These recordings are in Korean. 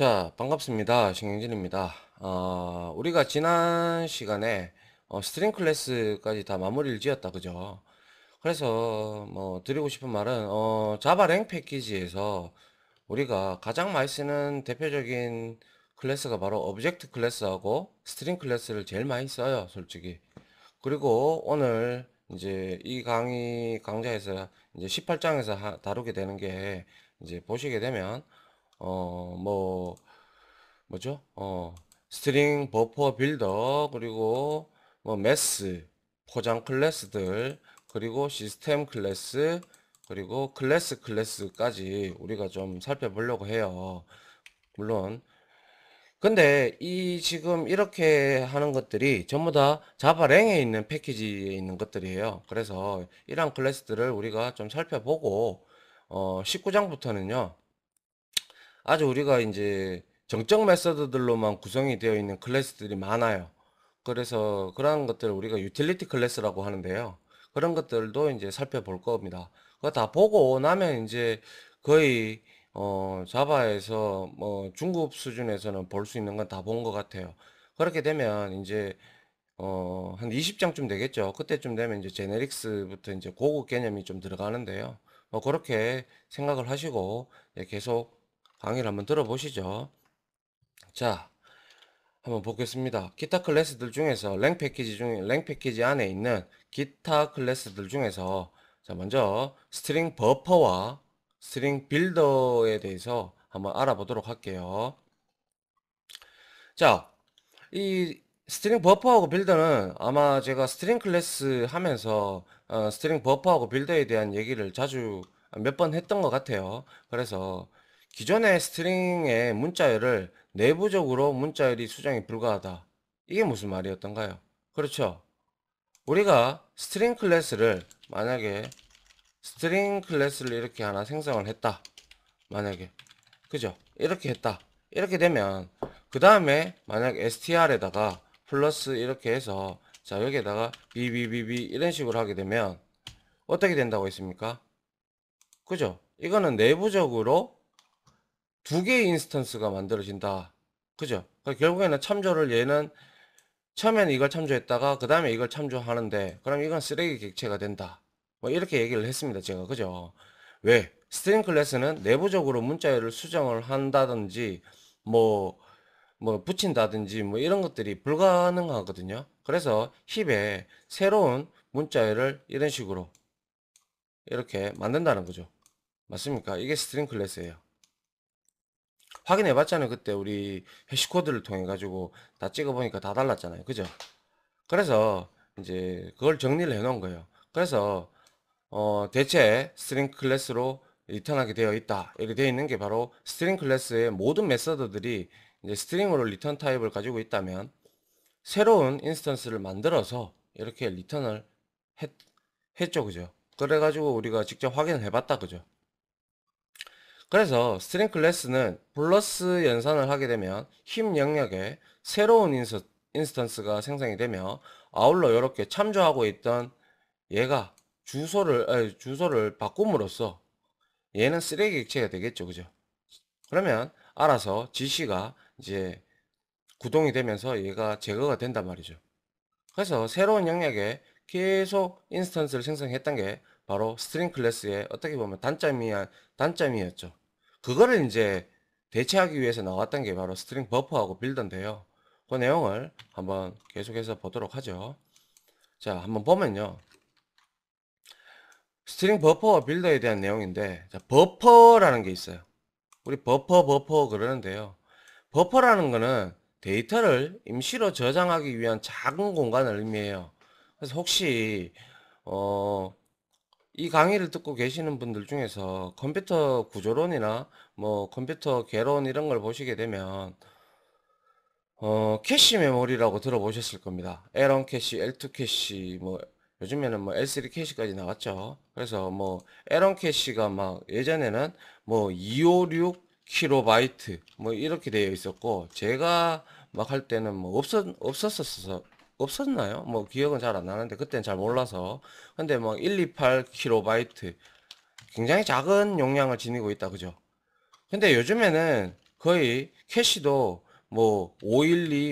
자, 반갑습니다. 신경진입니다. 어, 우리가 지난 시간에 어, 스트링 클래스까지 다 마무리를 지었다, 그죠? 그래서 뭐 드리고 싶은 말은 어, 자바랭 패키지에서 우리가 가장 많이 쓰는 대표적인 클래스가 바로 오브젝트 클래스하고 스트링 클래스를 제일 많이 써요, 솔직히. 그리고 오늘 이제 이 강의 강좌에서 이제 18장에서 하, 다루게 되는 게 이제 보시게 되면 어, 뭐, 뭐죠? 어, 스트링 버퍼 빌더, 그리고 뭐 매스, 포장 클래스들, 그리고 시스템 클래스, 그리고 클래스 클래스까지 우리가 좀 살펴보려고 해요. 물론, 근데 이 지금 이렇게 하는 것들이 전부 다 자바랭에 있는 패키지에 있는 것들이에요. 그래서 이런 클래스들을 우리가 좀 살펴보고, 어, 19장부터는요, 아주 우리가 이제 정적 메서드들로만 구성이 되어 있는 클래스들이 많아요. 그래서 그러한 것들 우리가 유틸리티 클래스라고 하는데요. 그런 것들도 이제 살펴볼 겁니다. 그거 다 보고 나면 이제 거의 어 자바에서 뭐 중급 수준에서는 볼 수 있는 건 다 본 것 같아요. 그렇게 되면 이제 어 한 20장쯤 되겠죠. 그때쯤 되면 이제 제네릭스부터 이제 고급 개념이 좀 들어가는데요. 뭐 그렇게 생각을 하시고 예, 계속 강의를 한번 들어보시죠. 자, 한번 보겠습니다. 기타 클래스들 중에서 랭 패키지 중에 랭 패키지 안에 있는 기타 클래스들 중에서 자, 먼저 스트링 버퍼와 스트링 빌더에 대해서 한번 알아보도록 할게요. 자, 이 스트링 버퍼하고 빌더는 아마 제가 스트링 클래스 하면서 어, 스트링 버퍼하고 빌더에 대한 얘기를 자주 몇 번 했던 것 같아요. 그래서 기존의 스트링의 문자열을 내부적으로 문자열이 수정이 불가하다. 이게 무슨 말이었던가요? 그렇죠. 우리가 스트링 클래스를 만약에 스트링 클래스를 이렇게 하나 생성을 했다. 만약에 그죠? 이렇게 했다. 이렇게 되면 그 다음에 만약 str에다가 플러스 이렇게 해서 자 여기에다가 bbb 이런 식으로 하게 되면 어떻게 된다고 했습니까? 그죠? 이거는 내부적으로 두 개의 인스턴스가 만들어진다. 그죠? 그러니까 결국에는 참조를 얘는 처음에는 이걸 참조했다가 그 다음에 이걸 참조하는데 그럼 이건 쓰레기 객체가 된다. 뭐 이렇게 얘기를 했습니다. 제가 그죠? 왜? 스트링 클래스는 내부적으로 문자열을 수정을 한다든지 뭐뭐 뭐 붙인다든지 뭐 이런 것들이 불가능하거든요. 그래서 힙에 새로운 문자열을 이런 식으로 이렇게 만든다는 거죠. 맞습니까? 이게 스트링 클래스예요. 확인해 봤잖아요. 그때 우리 해시코드를 통해 가지고 다 찍어 보니까 다 달랐잖아요. 그죠? 그래서 이제 그걸 정리를 해 놓은 거예요. 그래서 어 대체 스트링 클래스로 리턴하게 되어 있다. 이렇게 되어 있는 게 바로 스트링 클래스의 모든 메서드들이 이제 스트링으로 리턴 타입을 가지고 있다면 새로운 인스턴스를 만들어서 이렇게 리턴을 했, 했죠. 그죠? 그래가지고 우리가 직접 확인을 해봤다. 그죠? 그래서 스트링 클래스는 플러스 연산을 하게 되면 힘 영역에 새로운 인스, 인스턴스가 생성이 되며 아울러 이렇게 참조하고 있던 얘가 주소를 아니, 주소를 바꿈으로써 얘는 쓰레기 액체가 되겠죠 그죠 그러면 알아서 지시가 이제 구동이 되면서 얘가 제거가 된단 말이죠 그래서 새로운 영역에 계속 인스턴스를 생성했던 게 바로 스트링 클래스의 어떻게 보면 단점이 단점이었죠 그거를 이제 대체하기 위해서 나왔던 게 바로 스트링 버퍼하고 빌던데요. 그 내용을 한번 계속해서 보도록 하죠. 자, 한번 보면요. 스트링 버퍼와 빌더에 대한 내용인데, 자, 버퍼라는 게 있어요. 우리 버퍼, 버퍼 그러는데요. 버퍼라는 거는 데이터를 임시로 저장하기 위한 작은 공간을 의미해요. 그래서 혹시, 어, 이 강의를 듣고 계시는 분들 중에서 컴퓨터 구조론이나 뭐 컴퓨터 개론 이런 걸 보시게 되면 어, 캐시 메모리라고 들어보셨을 겁니다. 에런 캐시, L2 캐시, 뭐 요즘에는 뭐 L3 캐시까지 나왔죠. 그래서 뭐 에런 캐시가 막 예전에는 뭐 256 킬로바이트 뭐 이렇게 되어 있었고 제가 막 할 때는 뭐 없었 없었었어 없었나요? 뭐 기억은 잘 안 나는데 그때는 잘 몰라서 근데 뭐 128kB 굉장히 작은 용량을 지니고 있다 그죠? 근데 요즘에는 거의 캐시도 뭐512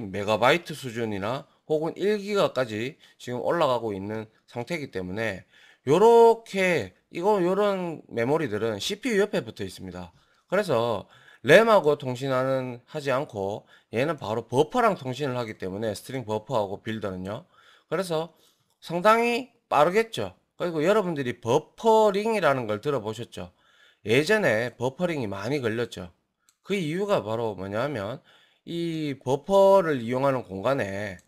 m b 수준이나 혹은 1기가까지 지금 올라가고 있는 상태이기 때문에 요렇게 이거 요런 메모리들은 CPU 옆에 붙어 있습니다. 그래서 램하고 통신하는 하지 않고 얘는 바로 버퍼랑 통신을 하기 때문에 스트링 버퍼하고 빌더는요. 그래서 상당히 빠르겠죠. 그리고 여러분들이 버퍼링이라는 걸 들어보셨죠. 예전에 버퍼링이 많이 걸렸죠. 그 이유가 바로 뭐냐면 이 버퍼를 이용하는 공간에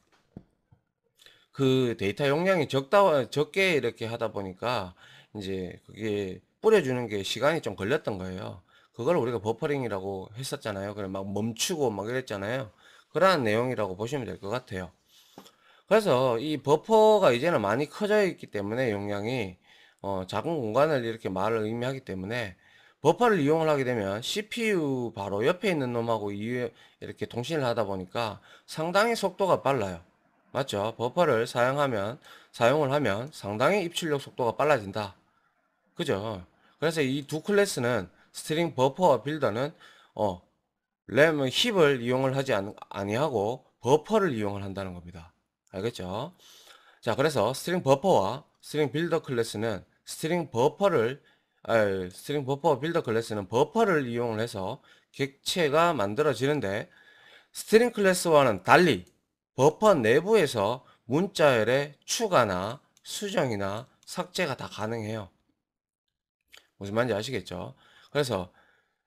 그 데이터 용량이 적다 적게 이렇게 하다 보니까 이제 그게 뿌려주는 게 시간이 좀 걸렸던 거예요. 그걸 우리가 버퍼링이라고 했었잖아요. 그래 막 멈추고 막 이랬잖아요. 그러한 내용이라고 보시면 될 것 같아요. 그래서 이 버퍼가 이제는 많이 커져 있기 때문에 용량이 어, 작은 공간을 이렇게 말을 의미하기 때문에 버퍼를 이용을 하게 되면 CPU 바로 옆에 있는 놈하고 이렇게 통신을 하다 보니까 상당히 속도가 빨라요. 맞죠? 버퍼를 사용하면 사용을 하면 상당히 입출력 속도가 빨라진다. 그죠? 그래서 이 두 클래스는 스트링 버퍼와 빌더는 어, 램은 힙을 이용을 하지 않, 아니하고 버퍼를 이용을 한다는 겁니다. 알겠죠? 자, 그래서 스트링 버퍼와 스트링 빌더 클래스는 스트링 버퍼를 아, 스트링 버퍼 빌더 클래스는 버퍼를 이용을 해서 객체가 만들어지는데 스트링 클래스와는 달리 버퍼 내부에서 문자열의 추가나 수정이나 삭제가 다 가능해요. 무슨 말인지 아시겠죠? 그래서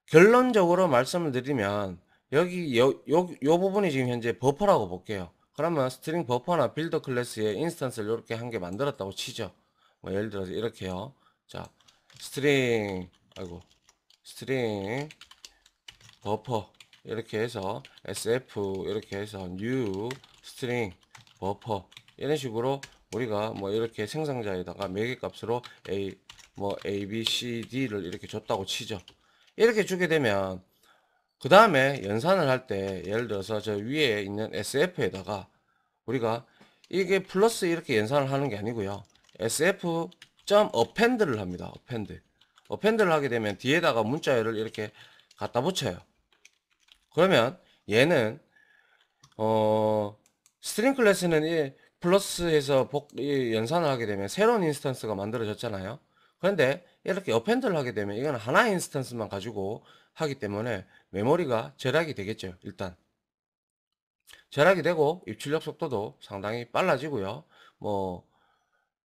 결론적으로 말씀을 드리면 여기 요, 요, 요 부분이 지금 현재 버퍼라고 볼게요. 그러면 스트링 버퍼나 빌드 클래스의 인스턴스를 이렇게 한 개 만들었다고 치죠. 뭐 예를 들어서 이렇게요. 자, 스트링 아이고 스트링 버퍼 이렇게 해서 sf 이렇게 해서 new 스트링 버퍼 이런 식으로 우리가 뭐 이렇게 생성자에다가 매개값으로 a 뭐 A, B, C, D를 이렇게 줬다고 치죠. 이렇게 주게 되면 그 다음에 연산을 할 때 예를 들어서 저 위에 있는 SF에다가 우리가 이게 플러스 이렇게 연산을 하는 게 아니고요. SF 점 어펜드를 합니다. 어펜드. 어펜드를 하게 되면 뒤에다가 문자열을 이렇게 갖다 붙여요. 그러면 얘는 어 스트링 클래스는 이 플러스해서 복, 이 연산을 하게 되면 새로운 인스턴스가 만들어졌잖아요. 그런데 이렇게 어펜드를 하게 되면 이건 하나 의 인스턴스만 가지고 하기 때문에 메모리가 절약이 되겠죠. 일단 절약이 되고 입출력 속도도 상당히 빨라지고요. 뭐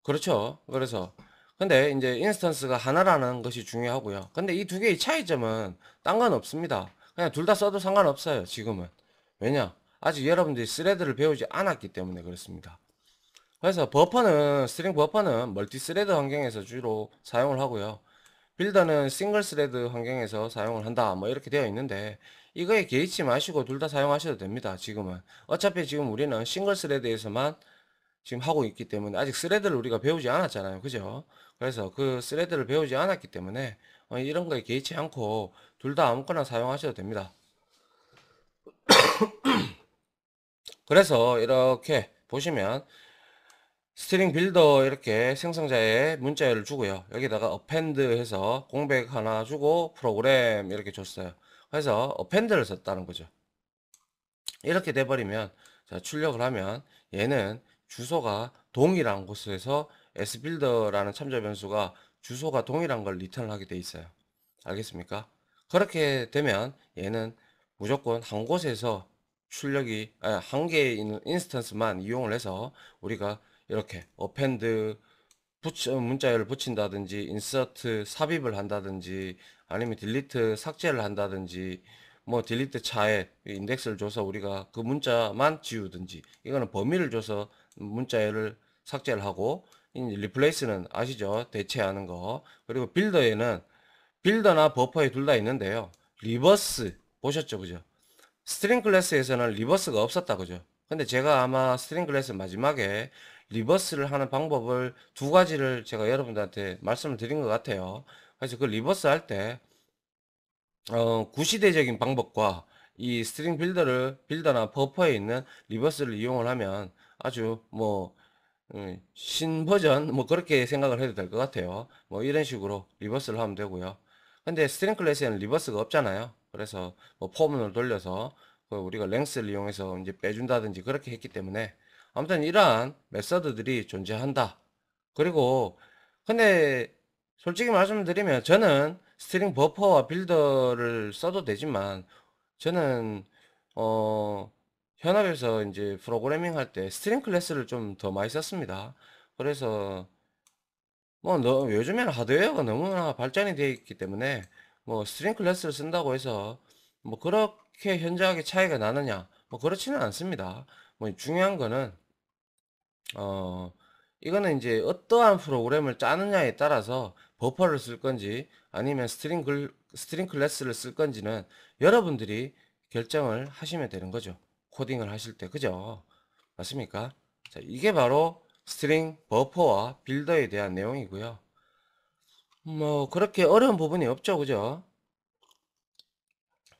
그렇죠. 그래서 근데 이제 인스턴스가 하나라는 것이 중요하고요. 근데 이 두 개의 차이점은 딴 건 없습니다. 그냥 둘 다 써도 상관없어요. 지금은 왜냐 아직 여러분들이 스레드를 배우지 않았기 때문에 그렇습니다. 그래서 버퍼는 스트링 버퍼는 멀티 스레드 환경에서 주로 사용을 하고요. 빌더는 싱글 스레드 환경에서 사용을 한다 뭐 이렇게 되어 있는데 이거에 개의치 마시고 둘 다 사용하셔도 됩니다. 지금은 어차피 지금 우리는 싱글 스레드에서만 지금 하고 있기 때문에 아직 스레드를 우리가 배우지 않았잖아요. 그죠? 그래서 그 스레드를 배우지 않았기 때문에 어, 이런 거에 개의치 않고 둘 다 아무거나 사용하셔도 됩니다. 그래서 이렇게 보시면 스트링 빌더 이렇게 생성자의 문자열을 주고요. 여기다가 append 해서 공백 하나 주고 프로그램 이렇게 줬어요. 그래서 append를 썼다는 거죠. 이렇게 돼버리면 자, 출력을 하면 얘는 주소가 동일한 곳에서 sbuilder라는 참조 변수가 주소가 동일한 걸 리턴을 하게 돼 있어요. 알겠습니까? 그렇게 되면 얘는 무조건 한 곳에서 출력이 아, 한 개의 인스턴스만 이용을 해서 우리가 이렇게 어펜드 붙여, 문자열을 붙인다든지 인서트 삽입을 한다든지 아니면 딜리트 삭제를 한다든지 뭐 딜리트 차에 인덱스를 줘서 우리가 그 문자만 지우든지 이거는 범위를 줘서 문자열을 삭제를 하고 리플레이스는 아시죠? 대체하는 거. 그리고 빌더에는 빌더나 버퍼에 둘 다 있는데요. 리버스 보셨죠? 그죠? 스트링 클래스에서는 리버스가 없었다 그죠? 근데 제가 아마 스트링 클래스 마지막에 리버스를 하는 방법을 두 가지를 제가 여러분들한테 말씀을 드린 것 같아요. 그래서 그 리버스 할 때, 어, 구시대적인 방법과 이 스트링 빌더를, 빌더나 버퍼에 있는 리버스를 이용을 하면 아주 뭐, 어, 신버전, 뭐 그렇게 생각을 해도 될 것 같아요. 뭐 이런 식으로 리버스를 하면 되고요. 근데 스트링 클래스에는 리버스가 없잖아요. 그래서 뭐 포문을 돌려서 그 우리가 랭스를 이용해서 이제 빼준다든지 그렇게 했기 때문에 아무튼 이러한 메서드들이 존재한다. 그리고 근데 솔직히 말씀드리면 저는 스트링 버퍼와 빌더를 써도 되지만 저는 어 현업에서 이제 프로그래밍 할 때 스트링 클래스를 좀 더 많이 썼습니다. 그래서 뭐 너, 요즘에는 하드웨어가 너무나 발전이 되어 있기 때문에 뭐 스트링 클래스를 쓴다고 해서 뭐 그렇게 현저하게 차이가 나느냐 뭐 그렇지는 않습니다. 뭐 중요한 거는 어 이거는 이제 어떠한 프로그램을 짜느냐에 따라서 버퍼를 쓸 건지 아니면 스트링 글, 스트링 클래스를 쓸 건지는 여러분들이 결정을 하시면 되는 거죠. 코딩을 하실 때 그죠? 맞습니까? 자, 이게 바로 스트링 버퍼와 빌더에 대한 내용이고요. 뭐 그렇게 어려운 부분이 없죠. 그죠?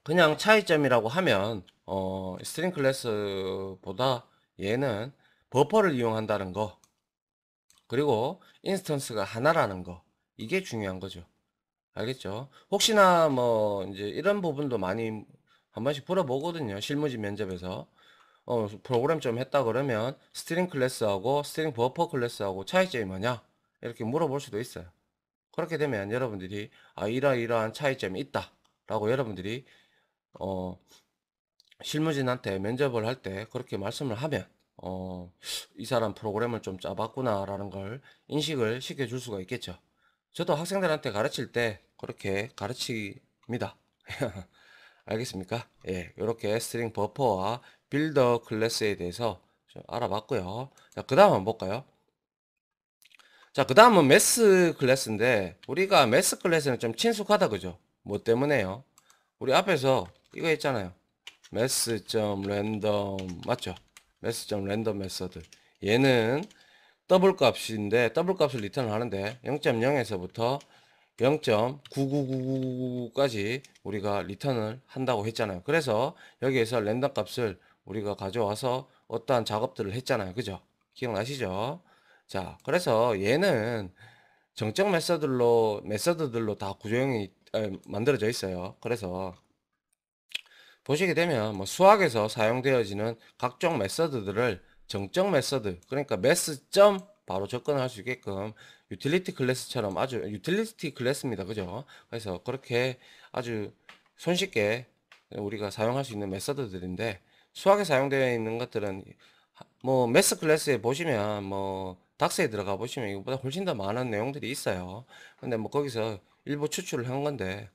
그냥 차이점이라고 하면 어, 스트링 클래스보다 얘는 버퍼를 이용한다는 거 그리고 인스턴스가 하나라는 거 이게 중요한 거죠 알겠죠 혹시나 뭐 이제 이런 부분도 많이 한 번씩 물어보거든요 실무진 면접에서 어, 프로그램 좀 했다 그러면 스트링 클래스하고 스트링 버퍼 클래스하고 차이점이 뭐냐 이렇게 물어볼 수도 있어요 그렇게 되면 여러분들이 아 이러이러한 차이점이 있다 라고 여러분들이 어, 실무진한테 면접을 할 때 그렇게 말씀을 하면 어, 이 사람 프로그램을 좀 짜봤구나라는 걸 인식을 시켜줄 수가 있겠죠. 저도 학생들한테 가르칠 때 그렇게 가르칩니다. 알겠습니까? 예, 이렇게 스트링 버퍼와 빌더 클래스에 대해서 알아봤고요. 그 다음 한번 볼까요? 자, 그 다음은 매스 클래스인데 우리가 매스 클래스는 좀 친숙하다 그죠? 뭐 때문에요? 우리 앞에서 이거 했잖아요. 매스.랜덤 맞죠? 매스.랜덤 메서드 얘는 더블 값인데 더블 값을 리턴을 하는데 0.0에서부터 0.99999까지 우리가 리턴을 한다고 했잖아요. 그래서 여기에서 랜덤 값을 우리가 가져와서 어떠한 작업들을 했잖아요. 그죠? 기억나시죠? 자, 그래서 얘는 정적 메서드로 메서드들로 다 구조형이 만들어져 있어요. 그래서 보시게 되면 뭐 수학에서 사용되어지는 각종 메서드들을 정적 메서드 그러니까 메스점 바로 접근할 수 있게끔 유틸리티 클래스처럼 아주 유틸리티 클래스입니다 그죠 그래서 그렇게 아주 손쉽게 우리가 사용할 수 있는 메서드들인데 수학에 사용되어 있는 것들은 뭐메스 클래스에 보시면 뭐 닥스에 들어가 보시면 이거보다 훨씬 더 많은 내용들이 있어요 근데 뭐 거기서 일부 추출을 한 건데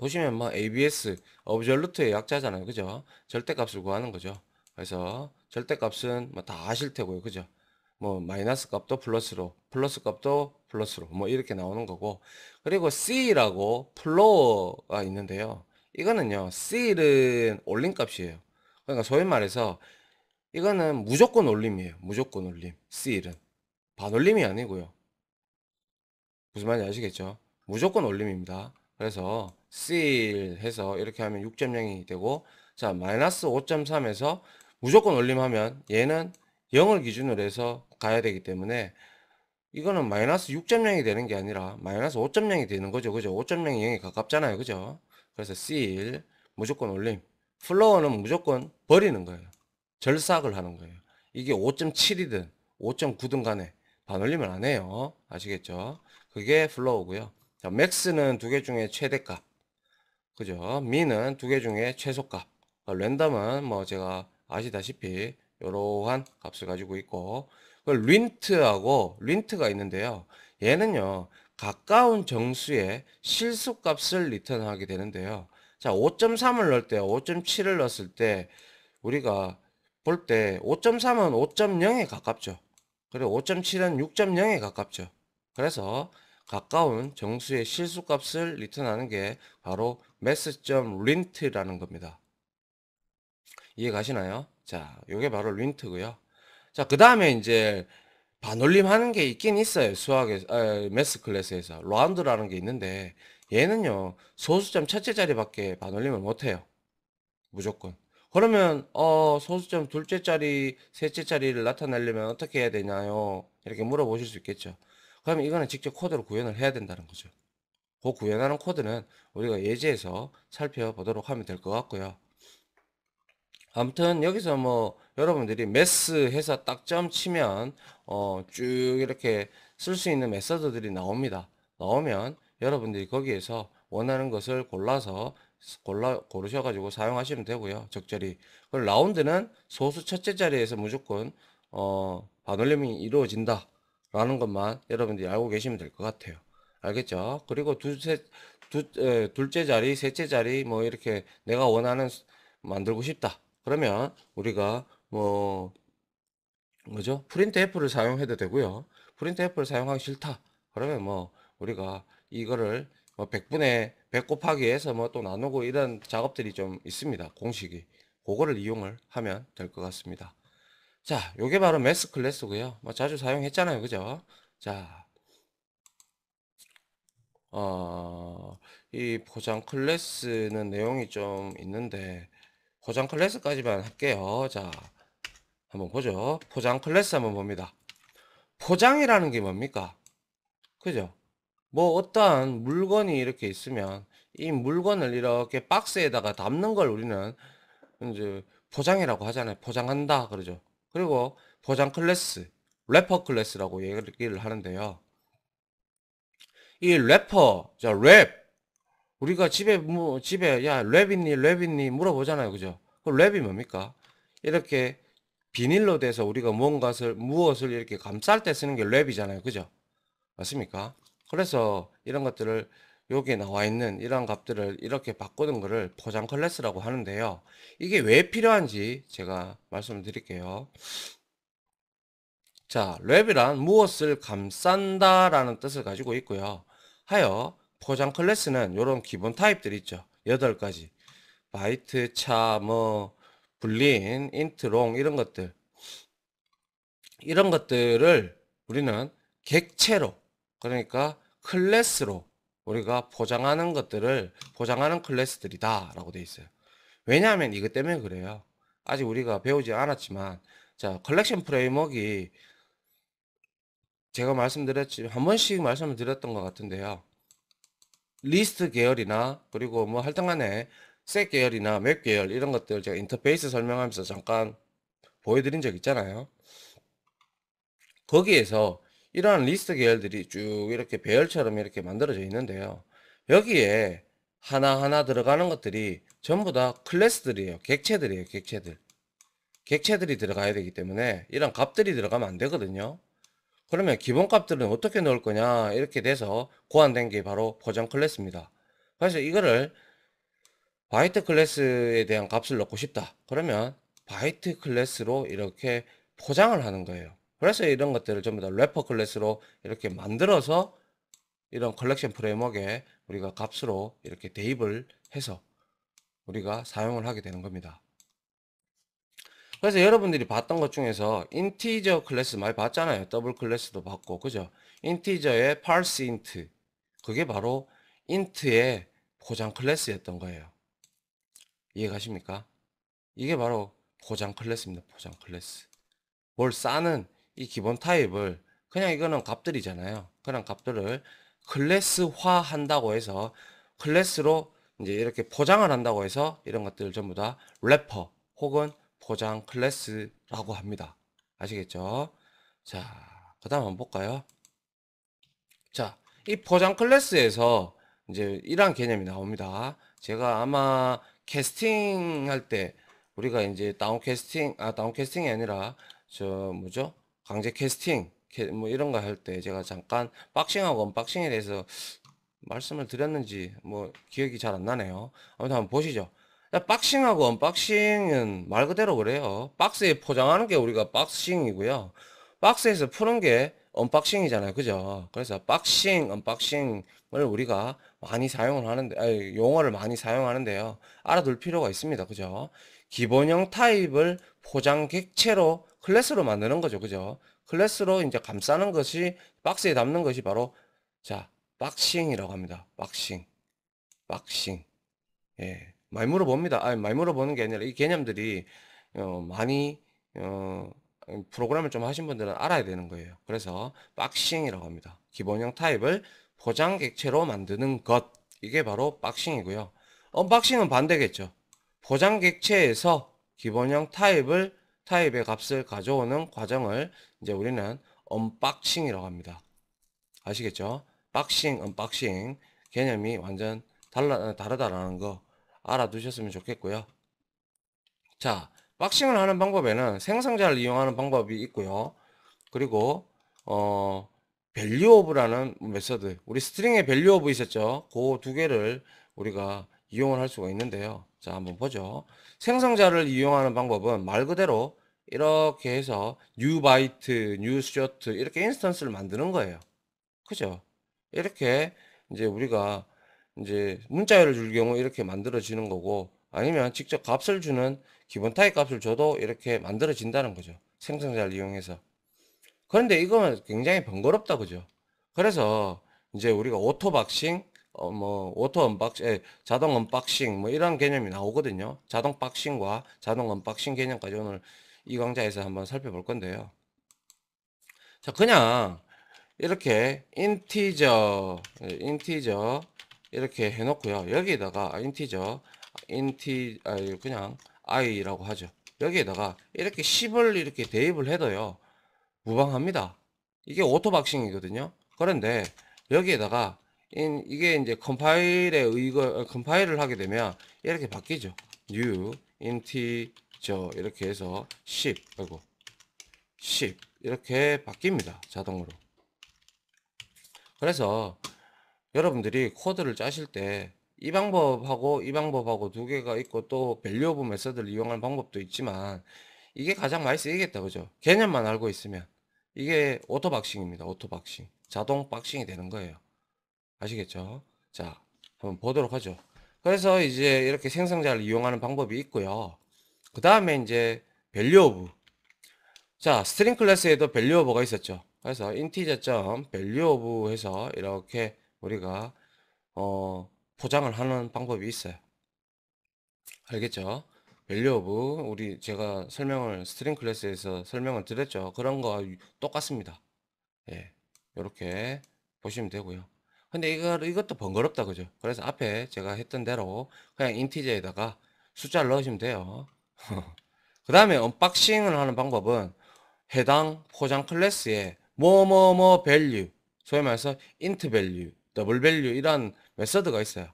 보시면 뭐 ABS, 어브졸루트의 약자잖아요. 그죠? 절대값을 구하는 거죠. 그래서 절대값은 뭐다 아실 테고요. 그죠? 뭐 마이너스 값도 플러스로, 플러스 값도 플러스로 뭐 이렇게 나오는 거고 그리고 C라고 플로어가 있는데요. 이거는요. C는 올림값이에요. 그러니까 소위 말해서 이거는 무조건 올림이에요. 무조건 올림. C는 반올림이 아니고요. 무슨 말인지 아시겠죠? 무조건 올림입니다. 그래서 seal 해서 이렇게 하면 6.0이 되고 자 마이너스 5.3에서 무조건 올림하면 얘는 0을 기준으로 해서 가야 되기 때문에 이거는 마이너스 6.0이 되는 게 아니라 마이너스 5.0이 되는 거죠 그죠 5.0이 0에 가깝잖아요 그죠 그래서 seal 무조건 올림 플로어는 무조건 버리는 거예요 절삭을 하는 거예요 이게 5.7이든 5.9든 간에 반올림을 안 해요 아시겠죠 그게 플로어고요 자, 맥스는 두 개 중에 최대값. 그죠? 미는 두 개 중에 최소값. 그러니까 랜덤은 뭐 제가 아시다시피 이러한 값을 가지고 있고 그 린트하고 린트가 있는데요. 얘는요. 가까운 정수에 실수값을 리턴하게 되는데요. 자, 5.3을 넣을 때, 5.7을 넣었을 때 우리가 볼 때 5.3은 5.0에 가깝죠. 그리고 5.7은 6.0에 가깝죠. 그래서 가까운 정수의 실수값을 리턴하는 게 바로 math.lint라는 겁니다. 이해가시나요? 자, 요게 바로 lint고요. 자, 그 다음에 이제 반올림 하는 게 있긴 있어요. 수학에, 에, 매스 클래스에서. 라운드라는 게 있는데, 얘는요, 소수점 첫째 자리밖에 반올림을 못해요. 무조건. 그러면, 어, 소수점 둘째 자리, 셋째 자리를 나타내려면 어떻게 해야 되나요? 이렇게 물어보실 수 있겠죠. 그러면 이거는 직접 코드로 구현을 해야 된다는 거죠. 그 구현하는 코드는 우리가 예제에서 살펴보도록 하면 될 것 같고요. 아무튼 여기서 뭐 여러분들이 메스 해서 딱 점 치면 어 쭉 이렇게 쓸 수 있는 메서드들이 나옵니다. 나오면 여러분들이 거기에서 원하는 것을 골라서 골라 고르셔 가지고 사용하시면 되고요. 적절히. 그 라운드는 소수 첫째 자리에서 무조건 어 반올림이 이루어진다. 라는 것만 여러분들이 알고 계시면 될 것 같아요. 알겠죠? 그리고 둘째, 두, 에, 둘째 자리, 셋째 자리, 뭐 이렇게 내가 원하는 만들고 싶다. 그러면 우리가 뭐, 뭐죠? 프린트 F를 사용해도 되고요. 프린트 F를 사용하기 싫다. 그러면 뭐 우리가 이거를 뭐 100분의 100 곱하기 해서 뭐 또 나누고 이런 작업들이 좀 있습니다. 공식이. 그거를 이용을 하면 될 것 같습니다. 자, 요게 바로 매스 클래스고요. 뭐 자주 사용했잖아요. 그죠? 자. 어, 이 보장 클래스는 내용이 좀 있는데 보장 클래스까지만 할게요. 자. 한번 보죠. 포장 클래스 한번 봅니다. 포장이라는 게 뭡니까? 그죠? 뭐 어떠한 물건이 이렇게 있으면 이 물건을 이렇게 박스에다가 담는 걸 우리는 이제 포장이라고 하잖아요. 포장한다 그러죠. 그리고 보장 클래스, 래퍼 클래스라고 얘기를 하는데요. 이 래퍼, 자, 랩. 우리가 집에, 뭐, 집에, 야, 랩이니, 랩이니 물어보잖아요. 그죠? 그 랩이 뭡니까? 이렇게 비닐로 돼서 우리가 무언가를, 무엇을 이렇게 감쌀 때 쓰는 게 랩이잖아요. 그죠? 맞습니까? 그래서 이런 것들을 여기에 나와 있는 이런 값들을 이렇게 바꾸는 것을 포장 클래스라고 하는데요. 이게 왜 필요한지 제가 말씀드릴게요. 자, 랩이란 무엇을 감싼다 라는 뜻을 가지고 있고요. 하여 포장 클래스는 이런 기본 타입들이 있죠. 8가지. 바이트, 차, 뭐, 블린 인트롱 이런 것들. 이런 것들을 우리는 객체로 그러니까 클래스로 우리가 포장하는 것들을 포장하는 클래스들이다 라고 되어 있어요 왜냐하면 이것 때문에 그래요 아직 우리가 배우지 않았지만 자 컬렉션 프레임워크이 제가 말씀드렸지 한 번씩 말씀을 드렸던 것 같은데요 리스트 계열이나 그리고 뭐 할당간에 셋 계열이나 맵 계열 이런 것들 제가 인터페이스 설명하면서 잠깐 보여드린 적 있잖아요 거기에서 이러한 리스트 계열들이 쭉 이렇게 배열처럼 이렇게 만들어져 있는데요. 여기에 하나하나 들어가는 것들이 전부 다 클래스들이에요. 객체들이에요. 객체들. 객체들이 들어가야 되기 때문에 이런 값들이 들어가면 안 되거든요. 그러면 기본 값들은 어떻게 넣을 거냐 이렇게 돼서 고안된 게 바로 포장 클래스입니다. 그래서 이거를 바이트 클래스에 대한 값을 넣고 싶다. 그러면 바이트 클래스로 이렇게 포장을 하는 거예요. 그래서 이런 것들을 전부 다 래퍼 클래스로 이렇게 만들어서 이런 컬렉션 프레임워크에 우리가 값으로 이렇게 대입을 해서 우리가 사용을 하게 되는 겁니다. 그래서 여러분들이 봤던 것 중에서 인티저 클래스 많이 봤잖아요. 더블 클래스도 봤고 그죠? 인티저의 parseInt 그게 바로 int의 포장 클래스였던 거예요. 이해가십니까? 이게 바로 포장 클래스입니다. 포장 클래스. 뭘 싸는 이 기본 타입을 그냥 이거는 값들이잖아요. 그냥 값들을 클래스화 한다고 해서 클래스로 이제 이렇게 포장을 한다고 해서 이런 것들을 전부 다 래퍼 혹은 포장 클래스라고 합니다. 아시겠죠? 자, 그 다음 한번 볼까요? 자, 이 포장 클래스에서 이제 이러한 개념이 나옵니다. 제가 아마 캐스팅 할 때 우리가 이제 다운 캐스팅, 아, 다운 캐스팅이 아니라 저 뭐죠? 강제 캐스팅 뭐 이런 거 할 때 제가 잠깐 박싱하고 언박싱에 대해서 말씀을 드렸는지 뭐 기억이 잘 안 나네요. 아무튼 한번 보시죠. 박싱하고 언박싱은 말 그대로 그래요. 박스에 포장하는 게 우리가 박싱이고요. 박스에서 푸는 게 언박싱이잖아요. 그죠? 그래서 박싱, 언박싱을 우리가 많이 사용을 하는데, 아니, 용어를 많이 사용하는데요. 알아둘 필요가 있습니다. 그죠? 기본형 타입을 포장 객체로 클래스로 만드는 거죠. 그죠? 클래스로 이제 감싸는 것이 박스에 담는 것이 바로 자, 박싱이라고 합니다. 박싱. 박싱. 예. 많이 물어봅니다. 아니, 많이 물어보는 게 아니라 이 개념들이 어, 많이 어, 프로그램을 좀 하신 분들은 알아야 되는 거예요. 그래서 박싱이라고 합니다. 기본형 타입을 포장 객체로 만드는 것. 이게 바로 박싱이고요. 언박싱은 어, 반대겠죠. 포장 객체에서 기본형 타입을 타입의 값을 가져오는 과정을 이제 우리는 언박싱이라고 합니다. 아시겠죠? 박싱, 언박싱 개념이 완전 달라, 다르다라는 거 알아두셨으면 좋겠고요. 자, 박싱을 하는 방법에는 생성자를 이용하는 방법이 있고요. 그리고 어 밸류오브라는 메서드 우리 스트링의 밸류오브 있었죠. 그 두 개를 우리가 이용을 할 수가 있는데요. 자, 한번 보죠. 생성자를 이용하는 방법은 말 그대로 이렇게 해서 new byte, new short 이렇게 인스턴스를 만드는 거예요. 그죠? 이렇게 이제 우리가 이제 문자열을 줄 경우 이렇게 만들어지는 거고 아니면 직접 값을 주는 기본 타입 값을 줘도 이렇게 만들어진다는 거죠. 생성자를 이용해서. 그런데 이거는 굉장히 번거롭다 그죠? 그래서 이제 우리가 오토박싱 어, 뭐, 오토 언박싱, 예, 자동 언박싱, 뭐, 이런 개념이 나오거든요. 자동 박싱과 자동 언박싱 개념까지 오늘 이 강좌에서 한번 살펴볼 건데요. 자, 그냥, 이렇게, 인티저, 예, 인티저, 이렇게 해놓고요. 여기에다가, 인티저, 인티, 아, 그냥, i라고 하죠. 여기에다가, 이렇게 10을 이렇게 대입을 해도요, 무방합니다. 이게 오토 박싱이거든요. 그런데, 여기에다가, 이게 이제 컴파일에 의거 컴파일을 어, 하게 되면 이렇게 바뀌죠. new integer 이렇게 해서 10 아이고 10 이렇게 바뀝니다. 자동으로. 그래서 여러분들이 코드를 짜실 때 이 방법하고 이 방법하고 두 개가 있고 또 밸류 오브 메서드를 이용하는 방법도 있지만 이게 가장 많이 쓰이겠다 그죠 개념만 알고 있으면 이게 오토 박싱입니다 오토 박싱 자동 박싱이 되는 거예요 아시겠죠? 자, 한번 보도록 하죠. 그래서 이제 이렇게 생성자를 이용하는 방법이 있고요. 그 다음에 이제 밸류 오브. 자, 스트링 클래스에도 밸류 오브가 있었죠. 그래서 인티저점 밸류 오브 해서 이렇게 우리가 어, 포장을 하는 방법이 있어요. 알겠죠? 밸류 오브 우리 제가 설명을 스트링 클래스에서 설명을 드렸죠. 그런 거 똑같습니다. 예. 이렇게 보시면 되고요. 근데 이거, 이것도 번거롭다, 그죠? 그래서 앞에 제가 했던 대로 그냥 인티제에다가 숫자를 넣으시면 돼요. 그 다음에 언박싱을 하는 방법은 해당 포장 클래스에 뭐뭐뭐 v 류 소위 말해서 인트 t 류 더블 u 류 이런 메서드가 있어요.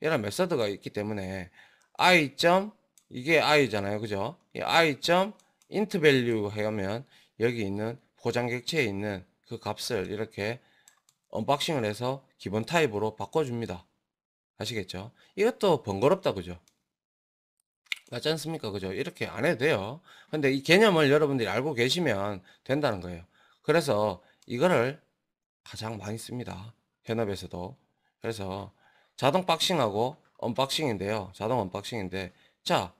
이런 메서드가 있기 때문에 i. 점 이게 i잖아요. 그죠? 이 i. 점 인트 v 류 l u 하면 여기 있는 포장 객체에 있는 그 값을 이렇게 언박싱을 해서 기본 타입으로 바꿔줍니다. 아시겠죠? 이것도 번거롭다 그죠? 맞지 않습니까? 그죠? 이렇게 안 해도 돼요. 근데 이 개념을 여러분들이 알고 계시면 된다는 거예요. 그래서 이거를 가장 많이 씁니다. 현업에서도. 그래서 자동 박싱하고 언박싱인데요. 자동 언박싱인데 자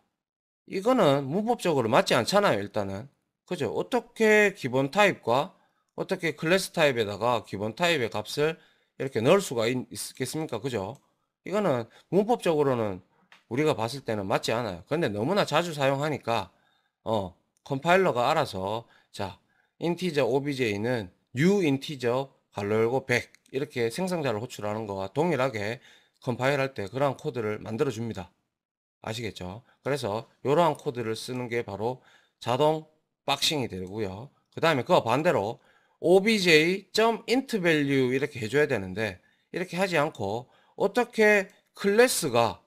이거는 문법적으로 맞지 않잖아요. 일단은 그죠? 어떻게 기본 타입과 어떻게 클래스 타입에다가 기본 타입의 값을 이렇게 넣을 수가 있겠습니까? 그죠? 이거는 문법적으로는 우리가 봤을 때는 맞지 않아요. 근데 너무나 자주 사용하니까 어, 컴파일러가 알아서 자, 인티저 OBJ는 new 인티저 갈로 열고 100 이렇게 생성자를 호출하는 거와 동일하게 컴파일할 때 그러한 코드를 만들어 줍니다. 아시겠죠? 그래서 이러한 코드를 쓰는 게 바로 자동 박싱이 되고요. 그 다음에 그와 반대로 obj.intValue 이렇게 해줘야 되는데 이렇게 하지 않고 어떻게 클래스가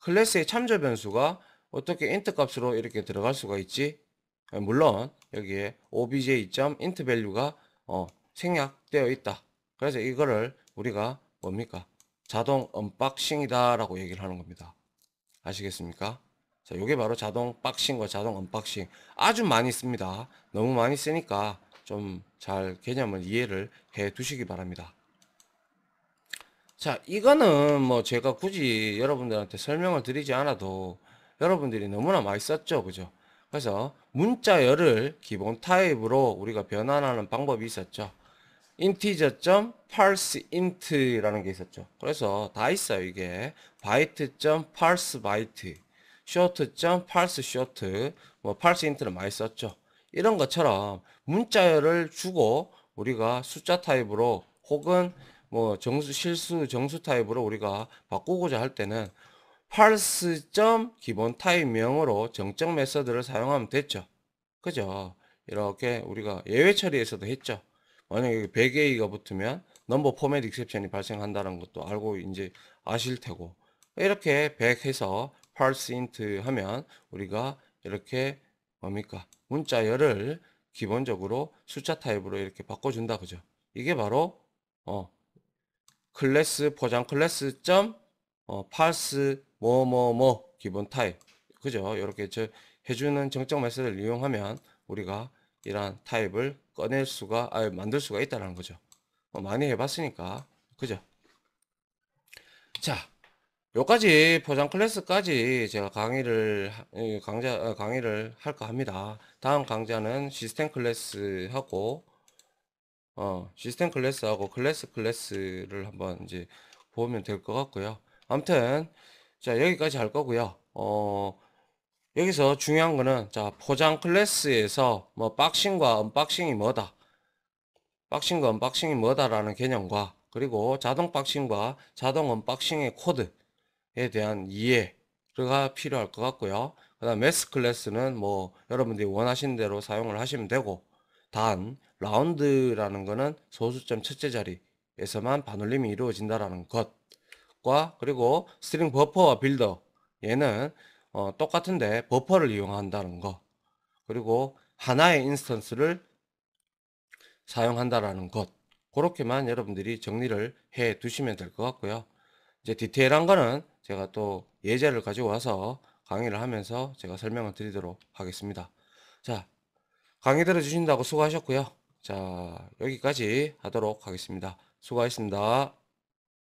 클래스의 참조 변수가 어떻게 인트 값으로 이렇게 들어갈 수가 있지? 아, 물론 여기에 obj.intValue가 어, 생략되어 있다. 그래서 이거를 우리가 뭡니까? 자동 언박싱이다 라고 얘기를 하는 겁니다. 아시겠습니까? 자, 요게 바로 자동 박싱과 자동 언박싱 아주 많이 씁니다. 너무 많이 쓰니까 좀잘 개념을 이해를 해 두시기 바랍니다. 자, 이거는 뭐 제가 굳이 여러분들한테 설명을 드리지 않아도 여러분들이 너무나 많이 썼죠. 그죠? 그래서 문자열을 기본 타입으로 우리가 변환하는 방법이 있었죠. integer.parseInt라는 게 있었죠. 그래서 다 있어요. 이게 byte.parseByte, short.parseShort, 뭐 parseInt를 많이 썼죠. 이런 것처럼 문자열을 주고 우리가 숫자 타입으로 혹은 뭐 정수 실수 정수 타입으로 우리가 바꾸고자 할 때는 팔스점 기본 타입명으로 정적 메서드를 사용하면 됐죠. 그죠? 이렇게 우리가 예외 처리에서도 했죠. 만약에 100A가 붙으면 넘버 포맷 익셉션이 발생한다는 것도 알고 이제 아실 테고 이렇게 100 해서 parse int 하면 우리가 이렇게 뭡니까? 문자열을 기본적으로 숫자 타입으로 이렇게 바꿔준다 그죠? 이게 바로 어 클래스 포장 클래스 점 어, 파스 뭐뭐뭐 뭐, 뭐 기본 타입 그죠? 이렇게 저 해주는 정적 메서드를 이용하면 우리가 이러한 타입을 꺼낼 수가 아 만들 수가 있다는 거죠. 어, 많이 해봤으니까 그죠? 자 여기까지 포장 클래스까지 제가 강의를 강좌 어, 강의를 할까 합니다. 다음 강좌는 시스템 클래스하고 어, 시스템 클래스하고 클래스 클래스를 한번 이제 보면 될 것 같고요. 아무튼 자, 여기까지 할 거고요. 어 여기서 중요한 거는 자, 포장 클래스에서 뭐 박싱과 언박싱이 뭐다. 박싱과 언박싱이 뭐다라는 개념과 그리고 자동 박싱과 자동 언박싱의 코드 에 대한 이해가 필요할 것 같고요. 그 다음 매스 클래스는 뭐 여러분들이 원하시는 대로 사용을 하시면 되고 단 라운드라는 거는 소수점 첫째 자리에서만 반올림이 이루어진다라는 것과 그리고 스트링 버퍼와 빌더 얘는 어, 똑같은데 버퍼를 이용한다는 것 그리고 하나의 인스턴스를 사용한다라는 것 그렇게만 여러분들이 정리를 해 두시면 될 것 같고요. 이제 디테일한 거는 제가 또 예제를 가지고 와서 강의를 하면서 제가 설명을 드리도록 하겠습니다. 자, 강의 들어주신다고 수고하셨고요. 자, 여기까지 하도록 하겠습니다. 수고하셨습니다.